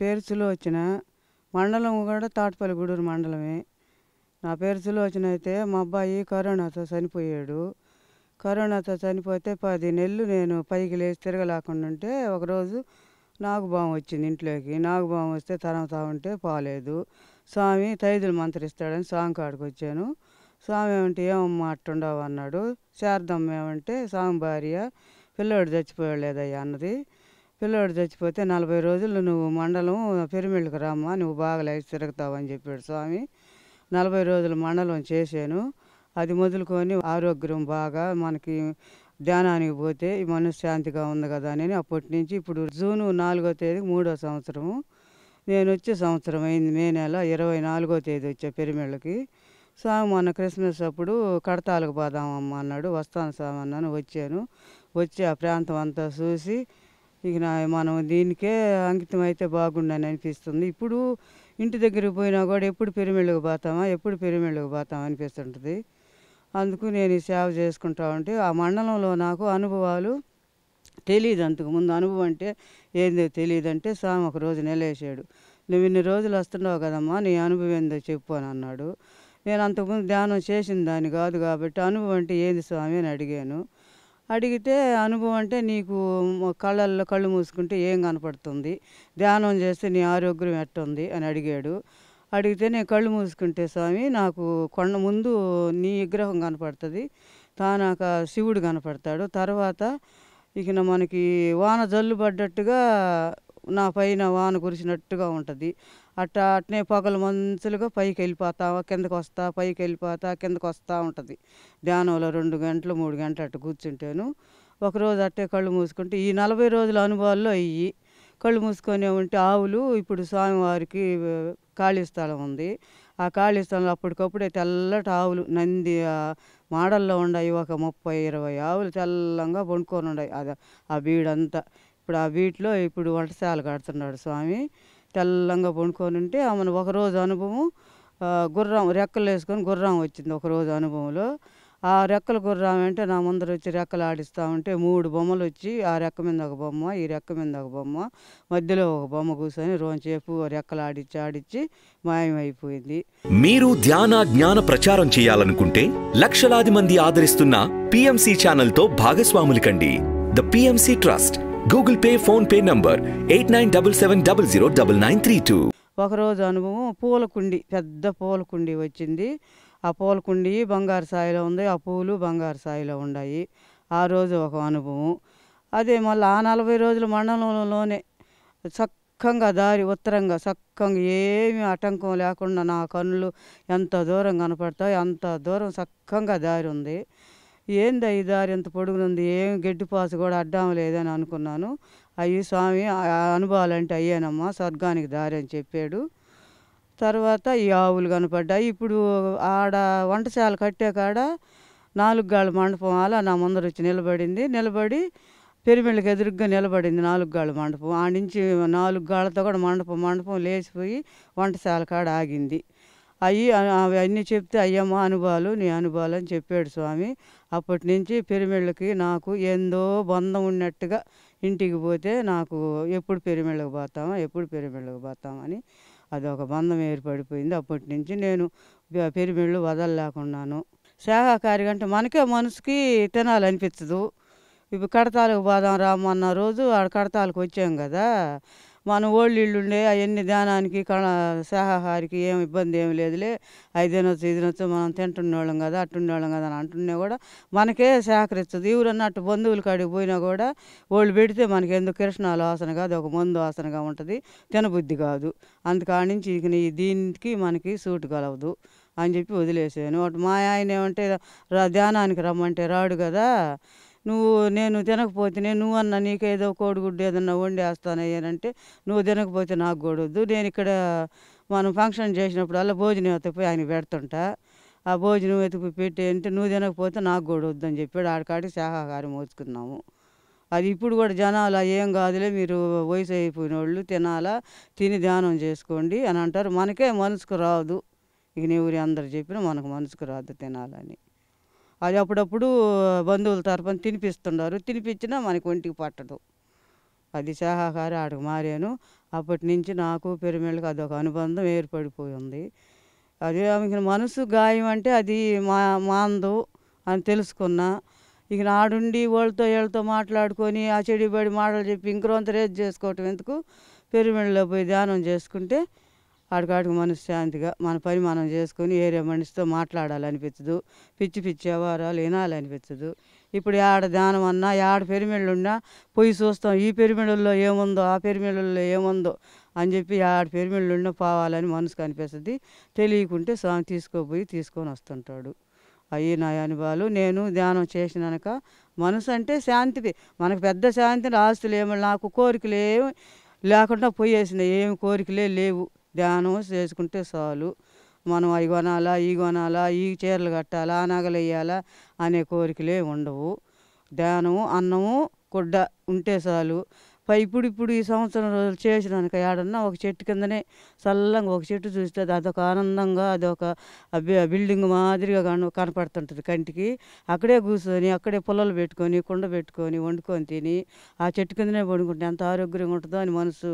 పేరు సులోచన మండలం కూడా తాటిపల్లి గూడూరు మండలమే నా పేరు సులోచన అయితే మా అబ్బాయి కరోనాతో చనిపోయాడు కరోనాతో చనిపోతే పది నెలలు నేను పైకి లేచి తిరగలేకుండా ఉంటే ఒకరోజు నాగుభావం వచ్చింది ఇంట్లోకి నాగుభావం వస్తే తరమతా ఉంటే పోలేదు స్వామి తైదులు మంత్రిస్తాడని స్వామి కాడికి వచ్చాను స్వామి ఏమంటే ఏమమ్మా అట్టుండవు అన్నాడు శారదమ్మ ఏమంటే స్వామి భార్య పిల్లోడు లేదయ్యా అన్నది పిల్లోడు చచ్చిపోతే నలభై రోజులు నువ్వు మండలం పెరిమిళ్ళకి రామ్మా నువ్వు బాగా లైఫ్ తిరుగుతావని చెప్పాడు స్వామి నలభై రోజులు మండలం చేశాను అది మొదలుకొని ఆరోగ్యం బాగా మనకి ధ్యానానికి పోతే ఈ మనసు శాంతిగా ఉంది కదా అని అప్పటి నుంచి ఇప్పుడు జూన్ నాలుగో తేదీ మూడో సంవత్సరము నేను వచ్చే సంవత్సరం అయింది మే నెల ఇరవై నాలుగో తేదీ వచ్చా పెరిమిళ్ళకి స్వామి మొన్న క్రిస్మస్ అప్పుడు కడతాలకు పోదామమ్మ అన్నాడు వస్తాను స్వామి అన్నాను వచ్చాను వచ్చి ఆ ప్రాంతం అంతా చూసి ఇక మనం దీనికే అంకితం అయితే బాగుండని అనిపిస్తుంది ఇప్పుడు ఇంటి దగ్గర పోయినా కూడా ఎప్పుడు పెరిమిళ్ళకి పోతామా ఎప్పుడు పెరిమిళ్ళకి పోతామా అనిపిస్తుంటుంది అందుకు నేను ఈ సేవ చేసుకుంటా ఉంటే ఆ మండలంలో నాకు అనుభవాలు తెలియదు అంతకు ముందు అనుభవం అంటే ఏందో తెలియదంటే స్వామి ఒక రోజు నిలేసాడు నువ్వు ఇన్ని రోజులు వస్తున్నావు కదమ్మా నీ అనుభవం ఏందో చెప్పు అని అన్నాడు నేను అంతకుముందు ధ్యానం చేసిన దాన్ని కాదు కాబట్టి అనుభవం అంటే ఏంది స్వామి అని అడిగాను అడిగితే అనుభవం అంటే నీకు కళ్ళల్లో కళ్ళు మూసుకుంటే ఏం కనపడుతుంది ధ్యానం చేస్తే నీ ఆరోగ్యం ఎట్టుంది అని అడిగాడు అడిగితే నేను కళ్ళు మూసుకుంటే స్వామి నాకు కొండ ముందు నీ విగ్రహం కనపడుతుంది తానాక శివుడు కనపడతాడు తర్వాత ఇక మనకి వాన జల్లు పడ్డట్టుగా నా పైన వాన కురిసినట్టుగా ఉంటుంది అట్ట అట్నే పొగలు మంచులుగా పైకి వెళ్ళిపోతా కిందకు వస్తా పైకి వెళ్ళిపోతా కిందకు వస్తూ ఉంటుంది ధ్యానంలో రెండు గంటలు మూడు గంటలు అట్టు కూర్చుంటాను ఒకరోజు అట్టే కళ్ళు మూసుకుంటే ఈ నలభై రోజుల అనుభవాల్లో అయ్యి కళ్ళు మూసుకొని ఉంటే ఆవులు ఇప్పుడు స్వామివారికి ఖాళీ స్థలం ఉంది ఆ ఖాళీ స్థలంలో అప్పటికప్పుడే తెల్లటి ఆవులు నంది మాడల్లో ఉన్నాయి ఒక ముప్పై ఇరవై ఆవులు తెల్లంగా పండుకొని ఉన్నాయి అది ఆ బీడంతా ఇప్పుడు ఆ వీటిలో ఇప్పుడు వంటశాల కడుతున్నాడు స్వామి తెల్లంగా పండుకొని ఉంటే ఆమెను ఒకరోజు అనుభవం గుర్రం రెక్కలు వేసుకొని గుర్రం వచ్చింది ఒకరోజు అనుభవంలో ఆ రెక్కల గుర్రం అంటే నా ముందర వచ్చి రెక్కలు ఆడిస్తూ ఉంటే మూడు బొమ్మలు వచ్చి ఆ రెక్క మీద ఒక బొమ్మ ఈ రెక్క మీద ఒక బొమ్మ మధ్యలో ఒక బొమ్మ కూర్చొని రోజుసేపు రెక్కలు ఆడిచ్చి ఆడిచ్చి మాయమైపోయింది మీరు ధ్యాన జ్ఞాన ప్రచారం చేయాలనుకుంటే లక్షలాది మంది ఆదరిస్తున్న పిఎంసి ఛానల్తో భాగస్వాములు కండి the PMC trust Google Pay PhonePe number eight nine double seven double zero double nine three two ఒకరోజు అనుభవం పూల కుండి పెద్ద పూల కుండి వచ్చింది ఆ పూల కుండి బంగారు సాయిలో ఉంది ఆ పూలు బంగారు సాయిలో ఉన్నాయి ఆ రోజు ఒక అనుభవం అదే మళ్ళీ ఆ నలభై రోజుల మండలంలోనే చక్కగా దారి ఉత్తరంగా చక్కగా ఏమి ఆటంకం లేకుండా నా కన్నులు ఎంత దూరం కనపడతాయి అంత దూరం చక్కగా దారి ఉంది ఏంది ఈ దారి ఎంత పొడుగునుంది ఏం గడ్డి పాస కూడా అడ్డం లేదని అనుకున్నాను అయ్యి స్వామి అనుభవాలంటే అయ్యానమ్మా స్వర్గానికి దారి అని చెప్పాడు తర్వాత ఈ ఆవులు కనపడ్డాయి ఇప్పుడు ఆడ వంటశాల కట్టే కాడ నాలుగు గాళ్ళ మండపం అలా నా ముందర వచ్చి నిలబడింది నిలబడి పెరిమిళ్ళకి ఎదురుగ్గా నిలబడింది నాలుగు గాళ్ళ మండపం ఆ నుంచి నాలుగు గాళ్ళతో కూడా మండపం మండపం లేచిపోయి వంటశాల కాడ ఆగింది అవి అవన్నీ చెప్తే అయ్యమ్మ అనుభవాలు నీ అనుభవాలు అని చెప్పాడు స్వామి అప్పటి నుంచి పెరిమిళ్ళకి నాకు ఏందో బంధం ఉన్నట్టుగా ఇంటికి పోతే నాకు ఎప్పుడు పెరిమిళ్ళకి పోతామా ఎప్పుడు పెరిమెళ్ళకి పోతామని అది ఒక బంధం ఏర్పడిపోయింది అప్పటి నుంచి నేను పెరిమిళ్ళు వదలలేకున్నాను శాఖాకారి అంటే మనకే మనసుకి తినాలనిపించదు ఇప్పుడు కడతాలకు పోదాం రామన్న రోజు ఆడ కడతాలకు వచ్చాం కదా మన ఓళ్ళు ఇళ్ళు ఉండే అవన్నీ దానానికి కణ శాఖాహారికి ఏం ఇబ్బంది ఏం లేదులే అది తినొచ్చు ఇది మనం తింటున్నోళ్ళం కదా అట్టుండేవాళ్ళం కదా అని అంటున్నా కూడా మనకే సహకరిస్తుంది ఎవరన్నా అటు బంధువులు కాడికి పోయినా కూడా వాళ్ళు పెడితే మనకి ఎందుకు కృష్ణాలు వాసన కాదు ఒక మందు వాసనగా ఉంటుంది తినబుద్ధి కాదు అందుకని ఇక దీనికి మనకి సూట్ కలవదు అని చెప్పి వదిలేసాను అటు మా ఆయన ఏమంటే ధ్యానానికి రమ్మంటే రాడు కదా నువ్వు నేను తినకపోతేనే అన్న నీకేదో కోడిగుడ్డు ఏదన్నా వండేస్తానయ్యానంటే నువ్వు తినకపోతే నాకు కూడదు నేను ఇక్కడ మనం ఫంక్షన్ చేసినప్పుడల్లా భోజనం ఎత్తపోయి ఆయన పెడుతుంటా ఆ భోజనం వెతికి పెట్టి అంటే నువ్వు తినకపోతే నాకు కూడా వద్దని చెప్పాడు ఆడకాడికి శాఖాహారం మోసుకున్నాము అది ఇప్పుడు కూడా జనాలు ఏం కాదులే మీరు వయసు అయిపోయిన వాళ్ళు తినాలా తిని ధ్యానం చేసుకోండి అని అంటారు మనకే మనసుకు రాదు ఇక నేను ఊరి అందరు చెప్పినా మనకు మనసుకు రాదు తినాలని అది అప్పుడప్పుడు బంధువుల తరపున తినిపిస్తున్నారు తినిపించినా మనకి ఒంటికి పట్టదు అది సహాకారి ఆడకు మారాను అప్పటి నుంచి నాకు పెరుమేళ్ళకి అదొక అనుబంధం ఏర్పడిపోయింది అది ఇంక మనసు గాయం అంటే అది మా మాందు అని తెలుసుకున్నా ఇక నాడుండి వాళ్ళతో వీళ్ళతో మాట్లాడుకొని ఆ చెడిబడి మాటలు చెప్పి ఇంకరోంత రేజ్ చేసుకోవటం ఎందుకు పెరుమిళ్ళలో పోయి ధ్యానం చేసుకుంటే ఆడికాడికి మనశ్శాంతిగా మన పని మనం చేసుకొని ఏరే మనిషితో మాట్లాడాలనిపించదు పిచ్చి పిచ్చి వ్యవహారాలు వినాలనిపించదు ఇప్పుడు ఆడ దానం అన్నా ఆడ పెరిమిళ్ళున్నా పోయి చూస్తాం ఈ పెరిమిళ్ళల్లో ఏముందో ఆ పెరిమిళ్ళల్లో ఏముందో అని చెప్పి ఆడ పెరిమిళ్ళున్నా పోవాలని మనసుకు అనిపిస్తుంది తెలియకుంటే స్వామి తీసుకోపోయి తీసుకొని వస్తుంటాడు అయ్యి నా అనుభవాలు నేను ధ్యానం చేసినాక మనసు అంటే శాంతి మనకు పెద్ద శాంతి ఆస్తులు ఏమి నాకు కోరికలు ఏమి లేకుండా పోయేసినాయి ఏమి కోరికలే లేవు ధ్యానం చేసుకుంటే చాలు మనం అవి కొనాలా ఈ కొనాలా ఈ చీరలు కట్టాలా ఆ నగలు వేయాలా అనే కోరికలే ఉండవు ధ్యానము అన్నము గుడ్డ ఉంటే చాలు పై ఇప్పుడు ఇప్పుడు ఈ సంవత్సరం రోజులు చేసినాక ఏడన్నా ఒక చెట్టు కిందనే చల్లంగా ఒక చెట్టు చూస్తే అదొక ఆనందంగా అదొక బిల్డింగ్ మాదిరిగా కను కనపడుతుంటుంది కంటికి అక్కడే కూర్చొని అక్కడే పొలాలు పెట్టుకొని కుండ పెట్టుకొని వండుకొని తిని ఆ చెట్టు కిందనే వండుకుంటే ఎంత ఆరోగ్యంగా ఉంటుందో అని మనసు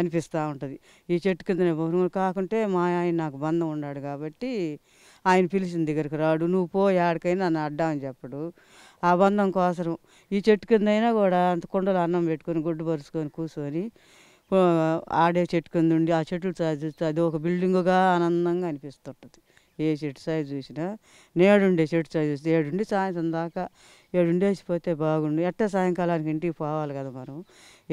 అనిపిస్తూ ఉంటుంది ఈ చెట్టు కింద నువ్వు కాకుంటే మా ఆయన నాకు బంధం ఉన్నాడు కాబట్టి ఆయన పిలిచిన దగ్గరికి రాడు నువ్వు పో ఆడికైనా నన్ను అని చెప్పడు ఆ బంధం కోసరం ఈ చెట్టు కింద అయినా కూడా అంత కుండలో అన్నం పెట్టుకొని గుడ్డు పరుచుకొని కూర్చొని ఆడే చెట్టు కింద ఉండి ఆ చెట్టు సైజు అది ఒక బిల్డింగుగా ఆనందంగా అనిపిస్తుంటుంది ఏ చెట్టు సైజు చూసినా నేడుండే చెట్టు సైజు ఏడుండి సాయంత్రం దాకా ఏడుండేసిపోతే బాగుండు ఎట్ట సాయంకాలానికి ఇంటికి పోవాలి కదా మనం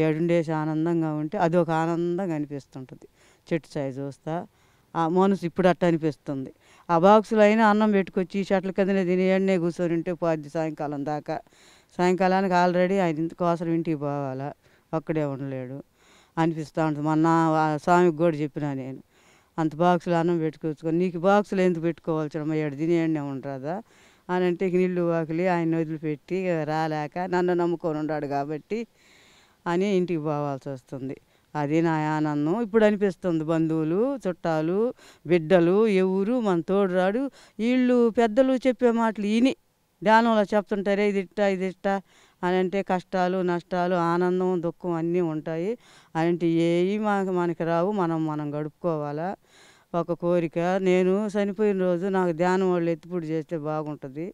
ఏడుండేసి ఆనందంగా ఉంటే అది ఒక ఆనందంగా అనిపిస్తుంటుంది చెట్టు సాయి చూస్తా ఆ మనసు ఇప్పుడు అట్ట అనిపిస్తుంది ఆ బాక్సులో అయినా అన్నం పెట్టుకొచ్చి షట్ల కిందనే తిని ఎన్నే కూర్చొని ఉంటే పోద్ది సాయంకాలం దాకా సాయంకాలానికి ఆల్రెడీ ఆయన ఇంతకోసం ఇంటికి పోవాలా ఒక్కడే ఉండలేడు అనిపిస్తూ ఉంటుంది మొన్న స్వామికి కూడా చెప్పినా నేను అంత బాక్సులు అన్నం పెట్టుకొచ్చుకొని నీకు బాక్సులు ఎందుకు పెట్టుకోవాల్సిన ఏడు తినేయడం ఉండరాదా అని అంటే నీళ్ళు వాకిలి ఆయన వదిలిపెట్టి రాలేక నన్ను నమ్ముకొని ఉన్నాడు కాబట్టి అని ఇంటికి పోవాల్సి వస్తుంది అది నా ఆనందం ఇప్పుడు అనిపిస్తుంది బంధువులు చుట్టాలు బిడ్డలు ఎవరు మన తోడురాడు వీళ్ళు పెద్దలు చెప్పే మాటలు ఇని ధ్యానంలో చెప్తుంటారే ఇది ఇట్టా ఇది ఇట్టా అని అంటే కష్టాలు నష్టాలు ఆనందం దుఃఖం అన్నీ ఉంటాయి అని అంటే ఏవి మనకి మనకి రావు మనం మనం గడుపుకోవాలా ఒక కోరిక నేను చనిపోయిన రోజు నాకు ధ్యానం వాళ్ళు ఎత్తిపూడి చేస్తే బాగుంటుంది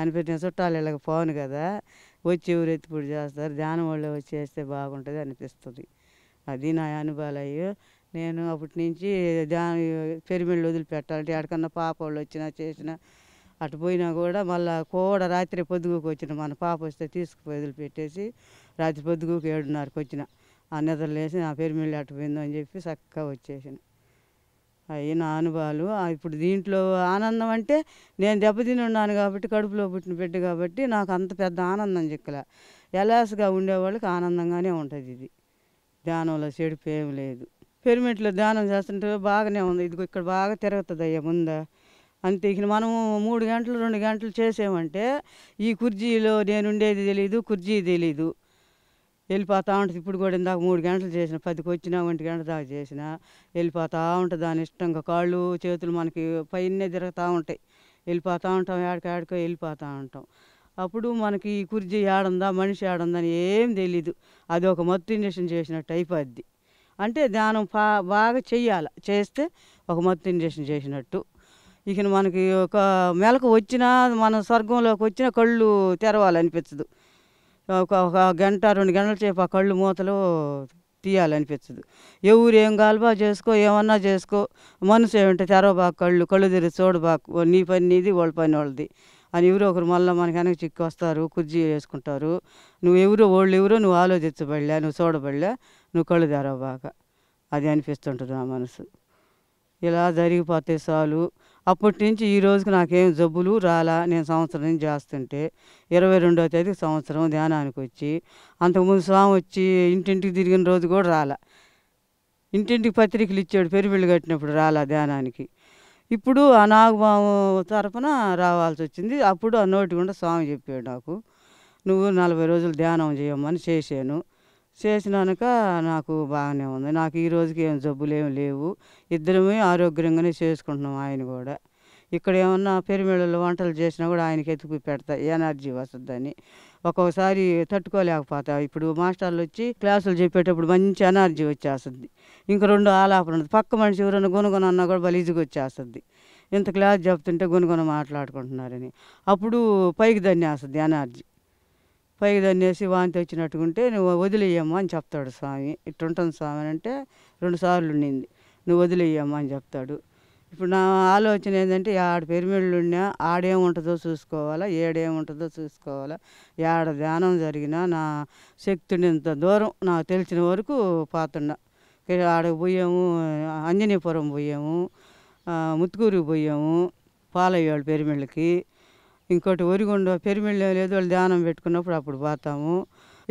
అనిపెట్టిన చుట్టాలు ఇలాగ పోను కదా వచ్చి ఎవరు ఎత్తిపూడి చేస్తారు ధ్యానం వాళ్ళు వచ్చి చేస్తే బాగుంటుంది అనిపిస్తుంది అది నా అనుభవాలు నేను అప్పటి నుంచి ధ్యానం పెరిమిళ్ళు వదిలిపెట్టాలంటే ఎక్కడికన్నా పాప వాళ్ళు వచ్చినా చేసినా అటు పోయినా కూడా మళ్ళా కూడా రాత్రి పొద్దుకు వచ్చిన మన పాప వస్తే తీసుకుపోయి వదిలిపెట్టేసి రాత్రి పొద్దుగుకు ఏడున్నరకు వచ్చిన ఆ నిద్రలేసి నా పెరిమిళ్ళు అటు పోయిందని చెప్పి చక్కగా వచ్చేసాను నా అనుభవాలు ఇప్పుడు దీంట్లో ఆనందం అంటే నేను దెబ్బతిని ఉన్నాను కాబట్టి కడుపులో పుట్టిన బిడ్డ కాబట్టి నాకు అంత పెద్ద ఆనందం చిక్కలే ఎలాస్గా ఉండేవాళ్ళకి ఆనందంగానే ఉంటుంది ఇది ధ్యానంలో చెడు ఏం లేదు పెరిమిట్లో ధ్యానం చేస్తుంటే బాగానే ఉంది ఇది ఇక్కడ బాగా తిరుగుతుంది అయ్యా ముందా అంతే ఇక మనము మూడు గంటలు రెండు గంటలు చేసామంటే ఈ కుర్జీలో నేనుండేది తెలీదు కుర్జీ తెలీదు వెళ్ళిపోతూ ఉంటుంది ఇప్పుడు కూడా ఇందాక మూడు గంటలు చేసిన పదికి వచ్చినా ఒంటి గంటల దాకా చేసిన వెళ్ళిపోతూ ఉంటుంది దాని ఇష్టంగా కాళ్ళు చేతులు మనకి పైనే తిరుగుతూ ఉంటాయి వెళ్ళిపోతూ ఉంటాం ఏడకాడికో వెళ్ళిపోతూ ఉంటాం అప్పుడు మనకి ఈ కుర్జీ ఏడుందా మనిషి అని ఏం తెలీదు అది ఒక మత్తు ఇంజక్షన్ చేసినట్టు అయిపోద్ది అంటే ధ్యానం బాగా చెయ్యాలి చేస్తే ఒక మత్తు ఇంజక్షన్ చేసినట్టు ఇక మనకి ఒక మెలకు వచ్చినా మన స్వర్గంలోకి వచ్చినా కళ్ళు తెరవాలనిపించదు ఒక ఒక గంట రెండు గంటల సేపు ఆ కళ్ళు మూతలు తీయాలనిపించదు ఎవరు ఏం గాలిబా చేసుకో ఏమన్నా చేసుకో మనసు ఏమంటే తెరవబాకు కళ్ళు కళ్ళు తెరి చూడబాకు నీ పని నీది వాళ్ళ పని వాళ్ళది అని ఎవరో ఒకరు మళ్ళీ మనకి వెనక చిక్కి వస్తారు కుర్జీ వేసుకుంటారు నువ్వు ఎవరో వాళ్ళు ఎవరో నువ్వు ఆలోచించబడలే నువ్వు చూడబడలే నువ్వు కళ్ళు తెరవబాక అది అనిపిస్తుంటుంది ఆ మనసు ఇలా జరిగిపోతే చాలు అప్పటి నుంచి ఈ రోజుకి నాకేం జబ్బులు రాలా నేను సంవత్సరం నుంచి చేస్తుంటే ఇరవై రెండవ తేదీ సంవత్సరం ధ్యానానికి వచ్చి అంతకుముందు స్వామి వచ్చి ఇంటింటికి తిరిగిన రోజు కూడా రాలా ఇంటింటికి పత్రికలు ఇచ్చాడు పెరివిళ్ళు కట్టినప్పుడు రాలా ధ్యానానికి ఇప్పుడు ఆ నాగబాము తరఫున రావాల్సి వచ్చింది అప్పుడు ఆ నోటి గుండా స్వామి చెప్పాడు నాకు నువ్వు నలభై రోజులు ధ్యానం చేయమని చేశాను చేసినాక నాకు బాగానే ఉంది నాకు ఈ రోజుకి ఏం జబ్బులు ఏమి లేవు ఇద్దరమే ఆరోగ్యంగానే చేసుకుంటున్నాం ఆయన కూడా ఇక్కడ ఏమన్నా పెరిమిళ్ళలో వంటలు చేసినా కూడా ఆయనకి ఎత్తుకు పెడతా ఎనర్జీ వస్తుందని ఒక్కొక్కసారి తట్టుకోలేకపోతా ఇప్పుడు మాస్టర్లు వచ్చి క్లాసులు చెప్పేటప్పుడు మంచి ఎనర్జీ వచ్చేస్తుంది ఇంక రెండు ఆలాపన ఉంది పక్క మనిషి ఎవరన్నా గుణగుణ అన్నా కూడా బలీజుగా వచ్చేస్తుంది ఇంత క్లాస్ చెప్తుంటే గుణగుణ మాట్లాడుకుంటున్నారని అప్పుడు పైకి దన్నేస్తుంది ఎనర్జీ పైకి అనేసి వాంతి వచ్చినట్టుకుంటే నువ్వు వదిలేయమ్మా అని చెప్తాడు స్వామి ఇట్టుంటాను స్వామి అని అంటే రెండు సార్లు ఉండింది నువ్వు వదిలేయమ్మా అని చెప్తాడు ఇప్పుడు నా ఆలోచన ఏంటంటే ఆడ పెరిమిళ్ళు ఉన్నా ఆడేముంటుందో చూసుకోవాలా ఏడేముంటుందో చూసుకోవాలా ఏడ ధ్యానం జరిగినా నా ఇంత దూరం నాకు తెలిసిన వరకు పోతున్నా ఆడకు పోయాము అంజనీపురం పోయాము ముత్తుకూరుకు పోయాము పాలయ్యాడు పెరిమిళ్ళకి ఇంకోటి ఒరిగొండ పెరిమిళ్ళు లేదు వాళ్ళు ధ్యానం పెట్టుకున్నప్పుడు అప్పుడు పోతాము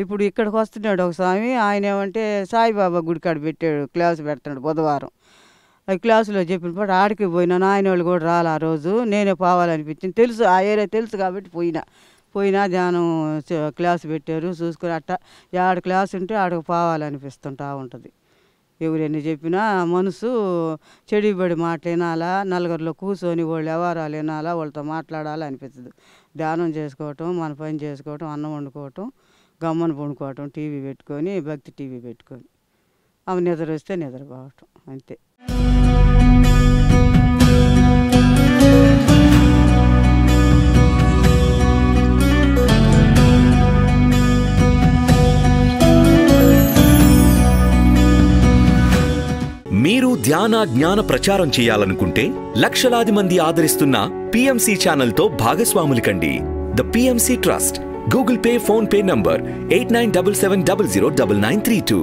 ఇప్పుడు ఇక్కడికి వస్తున్నాడు ఒక స్వామి ఆయన ఏమంటే సాయిబాబా గుడికాడ పెట్టాడు క్లాసు పెడుతున్నాడు బుధవారం ఆ క్లాసులో చెప్పినప్పుడు ఆడికి పోయినా ఆయన వాళ్ళు కూడా రాలే ఆ రోజు నేనే పోవాలనిపించింది తెలుసు ఆ ఏరియా తెలుసు కాబట్టి పోయినా పోయినా ధ్యానం క్లాస్ పెట్టారు చూసుకుని అట్ట ఆడ క్లాసు ఉంటే ఆడకు పోవాలనిపిస్తుంటా ఉంటుంది ఎవరైనా చెప్పినా మనసు చెడిబడి మాట వినాలా నలుగురిలో కూర్చొని వాళ్ళు ఎవరాలు వినాలా వాళ్ళతో మాట్లాడాలా అనిపిస్తుంది ధ్యానం చేసుకోవటం మన పని చేసుకోవటం అన్నం వండుకోవటం గమ్మను పండుకోవటం టీవీ పెట్టుకొని భక్తి టీవీ పెట్టుకొని అవి నిద్ర వస్తే నిద్రపోవటం అంతే మీరు ధ్యాన జ్ఞాన ప్రచారం చేయాలనుకుంటే లక్షలాది మంది ఆదరిస్తున్న పిఎంసి ఛానల్తో భాగస్వాములు కండి the PMC trust Google Pay PhonePe number eight nine double seven double zero double nine three two